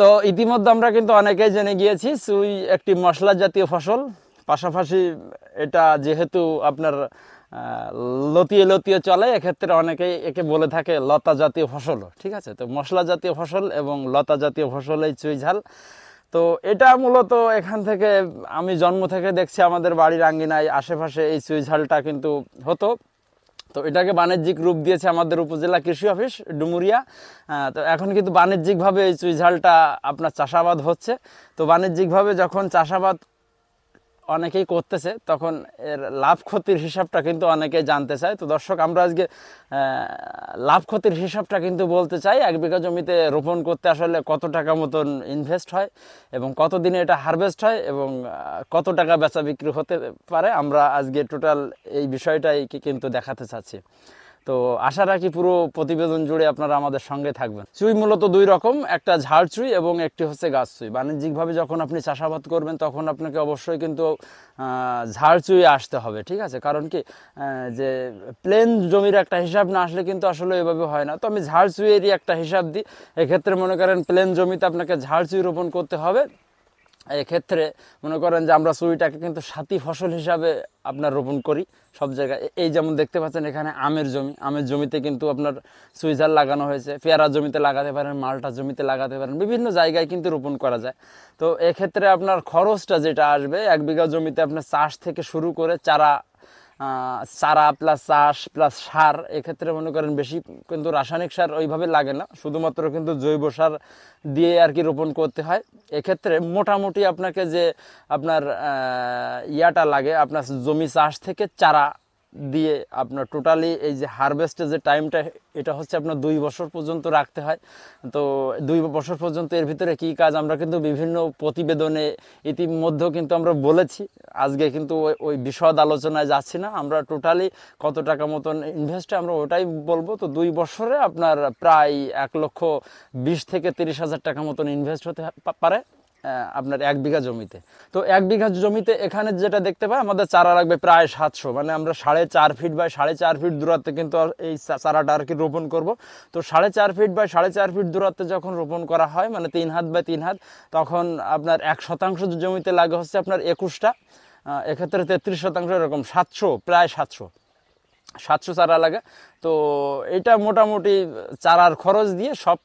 তো ইতিমধ্যে আমরা কিন্তু অনেকেই জেনে গিয়েছি সুই একটি মশলা জাতীয় ফসল পাশাপাশি এটা যেহেতু আপনার লতিয়ে লতিয়ে চলে এক্ষেত্রে অনেকেই একে বলে থাকে লতা জাতীয় ফসল ঠিক আছে তো মশলা জাতীয় ফসল এবং লতা জাতীয় ফসল এই চুই ঝাল তো এটা মূলত এখান থেকে আমি জন্ম থেকে দেখছি আমাদের বাড়ির আঙ্গিনায় আশেপাশে এই চুই ঝালটা কিন্তু হতো তো এটাকে বাণিজ্যিক রূপ দিয়েছে আমাদের উপজেলা কৃষি অফিস ডুমুরিয়া তো এখন কিন্তু বাণিজ্যিকভাবে এই চুইঝালটা আপনার চাষাবাদ হচ্ছে তো বাণিজ্যিকভাবে যখন চাষাবাদ অনেকেই করতেছে তখন এর লাভ ক্ষতির হিসাবটা কিন্তু অনেকে জানতে চায় তো দর্শক আমরা আজকে লাভ ক্ষতির হিসাবটা কিন্তু বলতে চাই এক বিঘা জমিতে রোপণ করতে আসলে কত টাকা মতন ইনভেস্ট হয় এবং কত দিনে এটা হারভেস্ট হয় এবং কত টাকা বেচা বিক্রি হতে পারে আমরা আজকে টোটাল এই বিষয়টাই কিন্তু দেখাতে চাচ্ছি তো আশা রাখি পুরো প্রতিবেদন জুড়ে আপনারা আমাদের সঙ্গে থাকবেন চুই মূলত দুই রকম একটা ঝাড় চুই এবং একটি হচ্ছে গাছ চুই বাণিজ্যিকভাবে যখন আপনি চাষাবাদ করবেন তখন আপনাকে অবশ্যই কিন্তু ঝাড় চুই আসতে হবে ঠিক আছে কারণ কি যে প্লেন জমির একটা হিসাব না আসলে কিন্তু আসলে এভাবে হয় না তো আমি ঝাড় চুইয়েরই একটা হিসাব দিই এক্ষেত্রে মনে করেন প্লেন জমিতে আপনাকে ঝাড় চুই রোপণ করতে হবে এক্ষেত্রে মনে করেন যে আমরা চুইটাকে কিন্তু সাথী ফসল হিসাবে আপনার রোপণ করি সব জায়গায় এই যেমন দেখতে পাচ্ছেন এখানে আমের জমি আমের জমিতে কিন্তু আপনার সুইজার লাগানো হয়েছে পেয়ারা জমিতে লাগাতে পারেন মালটা জমিতে লাগাতে পারেন বিভিন্ন জায়গায় কিন্তু রোপণ করা যায় তো এক্ষেত্রে আপনার খরচটা যেটা আসবে এক বিঘা জমিতে আপনার চাষ থেকে শুরু করে চারা চারা প্লাস চাষ প্লাস সার এক্ষেত্রে মনে করেন বেশি কিন্তু রাসায়নিক সার ওইভাবে লাগে না শুধুমাত্র কিন্তু জৈব সার দিয়ে আর কি রোপণ করতে হয় এক্ষেত্রে মোটামুটি আপনাকে যে আপনার ইয়াটা লাগে আপনার জমি চাষ থেকে চারা দিয়ে আপনার টোটালি এই যে হারভেস্টের যে টাইমটা এটা হচ্ছে আপনার দুই বছর পর্যন্ত রাখতে হয় তো দুই বছর পর্যন্ত এর ভিতরে কি কাজ আমরা কিন্তু বিভিন্ন প্রতিবেদনে ইতিমধ্যেও কিন্তু আমরা বলেছি আজকে কিন্তু ওই বিশদ আলোচনায় যাচ্ছি না আমরা টোটালি কত টাকা মতন ইনভেস্টে আমরা ওটাই বলবো তো দুই বছরে আপনার প্রায় এক লক্ষ বিশ থেকে তিরিশ হাজার টাকা মতন ইনভেস্ট হতে পারে আপনার এক বিঘা জমিতে তো এক বিঘা জমিতে এখানে যেটা দেখতে পাই আমাদের চারা লাগবে প্রায় সাতশো মানে আমরা সাড়ে চার ফিট বা সাড়ে চার ফিট দূরত্বে কিন্তু এই চারাটা আর কি রোপণ করব তো সাড়ে চার ফিট বা সাড়ে চার ফিট দূরত্বে যখন রোপণ করা হয় মানে তিন হাত বা তিন হাত তখন আপনার এক শতাংশ জমিতে লাগে হচ্ছে আপনার একুশটা এক্ষেত্রে তেত্রিশ শতাংশ এরকম সাতশো প্রায় সাতশো সাতশো চারা লাগে তো এটা মোটামুটি চারার খরচ দিয়ে সব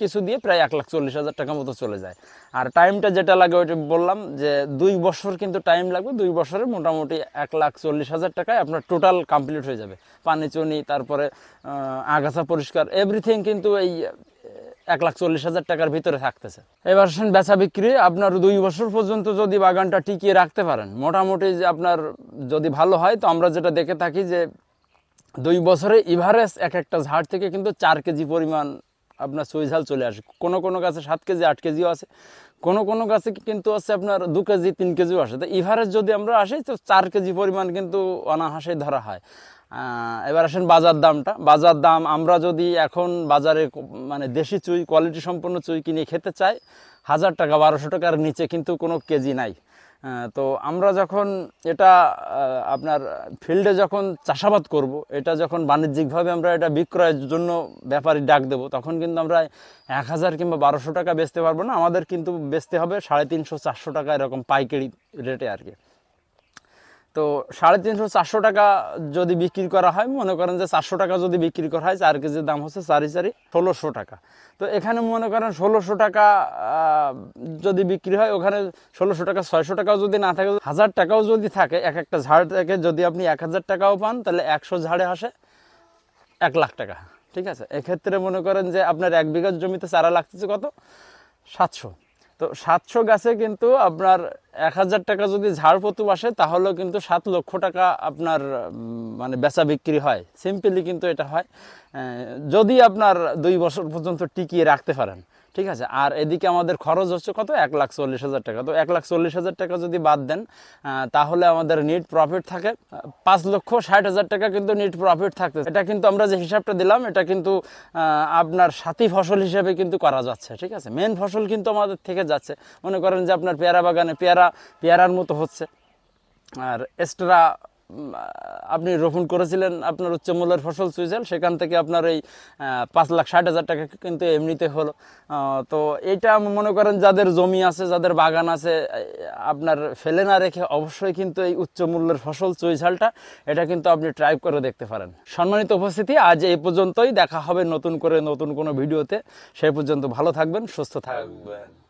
কিছু দিয়ে প্রায় এক লাখ চল্লিশ হাজার টাকা মতো চলে যায় আর টাইমটা যেটা লাগে ওইটা বললাম যে দুই বছর কিন্তু টাইম লাগবে দুই বছরে মোটামুটি এক লাখ চল্লিশ হাজার টাকায় আপনার টোটাল কমপ্লিট হয়ে যাবে পানি চুনি তারপরে আগাছা পরিষ্কার এভরিথিং কিন্তু এই এক লাখ চল্লিশ হাজার টাকার ভিতরে থাকতেছে এবার আসেন বেচা বিক্রি আপনার দুই বছর পর্যন্ত যদি বাগানটা টিকিয়ে রাখতে পারেন মোটামুটি যে আপনার যদি ভালো হয় তো আমরা যেটা দেখে থাকি যে দুই বছরে ইভারেস্ট এক একটা ঝাড় থেকে কিন্তু চার কেজি পরিমাণ আপনার সইঝাল চলে আসে কোনো কোনো গাছে সাত কেজি আট কেজিও আছে কোনো কোনো গাছে কিন্তু আছে আপনার দু কেজি তিন কেজিও আসে তো ইভারেস্ট যদি আমরা আসি তো চার কেজি পরিমাণ কিন্তু অনাহাসে ধরা হয় এবার আসেন বাজার দামটা বাজার দাম আমরা যদি এখন বাজারে মানে দেশি চুই কোয়ালিটি সম্পন্ন চুই কিনে খেতে চাই হাজার টাকা বারোশো টাকার নিচে কিন্তু কোনো কেজি নাই তো আমরা যখন এটা আপনার ফিল্ডে যখন চাষাবাদ করব এটা যখন বাণিজ্যিকভাবে আমরা এটা বিক্রয়ের জন্য ব্যাপারী ডাক দেব তখন কিন্তু আমরা এক হাজার কিংবা বারোশো টাকা বেচতে পারবো না আমাদের কিন্তু বেচতে হবে সাড়ে তিনশো চারশো টাকা এরকম পাইকারি রেটে আর কি তো সাড়ে তিনশো চারশো টাকা যদি বিক্রি করা হয় মনে করেন যে চারশো টাকা যদি বিক্রি করা হয় চার কেজির দাম হচ্ছে চারি চারি ষোলোশো টাকা তো এখানে মনে করেন ষোলোশো টাকা যদি বিক্রি হয় ওখানে ষোলোশো টাকা ছয়শো টাকাও যদি না থাকে হাজার টাকাও যদি থাকে এক একটা ঝাড় থেকে যদি আপনি এক হাজার টাকাও পান তাহলে একশো ঝাড়ে আসে এক লাখ টাকা ঠিক আছে এক্ষেত্রে মনে করেন যে আপনার এক বিঘার জমিতে চারা লাগতেছে কত সাতশো তো সাতশো গাছে কিন্তু আপনার এক হাজার টাকা যদি ঝাড় পতু আসে তাহলেও কিন্তু সাত লক্ষ টাকা আপনার মানে বেচা বিক্রি হয় সিম্পলি কিন্তু এটা হয় যদি আপনার দুই বছর পর্যন্ত টিকিয়ে রাখতে পারেন ঠিক আছে আর এদিকে আমাদের খরচ হচ্ছে কত এক লাখ চল্লিশ হাজার টাকা তো এক লাখ চল্লিশ হাজার টাকা যদি বাদ দেন তাহলে আমাদের নেট প্রফিট থাকে পাঁচ লক্ষ ষাট হাজার টাকা কিন্তু নেট প্রফিট থাকতে এটা কিন্তু আমরা যে হিসাবটা দিলাম এটা কিন্তু আপনার সাথী ফসল হিসেবে কিন্তু করা যাচ্ছে ঠিক আছে মেন ফসল কিন্তু আমাদের থেকে যাচ্ছে মনে করেন যে আপনার পেয়ারা বাগানে পেয়ারা পেয়ারার মতো হচ্ছে আর এক্সট্রা আপনি রোপণ করেছিলেন আপনার উচ্চ মূল্যের ফসল সুইজাল সেখান থেকে আপনার এই পাঁচ লাখ ষাট হাজার টাকা কিন্তু এমনিতে হলো তো এটা মনে করেন যাদের জমি আছে যাদের বাগান আছে আপনার ফেলে না রেখে অবশ্যই কিন্তু এই উচ্চ মূল্যের ফসল চুইঝালটা এটা কিন্তু আপনি ট্রাই করে দেখতে পারেন সম্মানিত উপস্থিতি আজ এই পর্যন্তই দেখা হবে নতুন করে নতুন কোনো ভিডিওতে সেই পর্যন্ত ভালো থাকবেন সুস্থ থাকবেন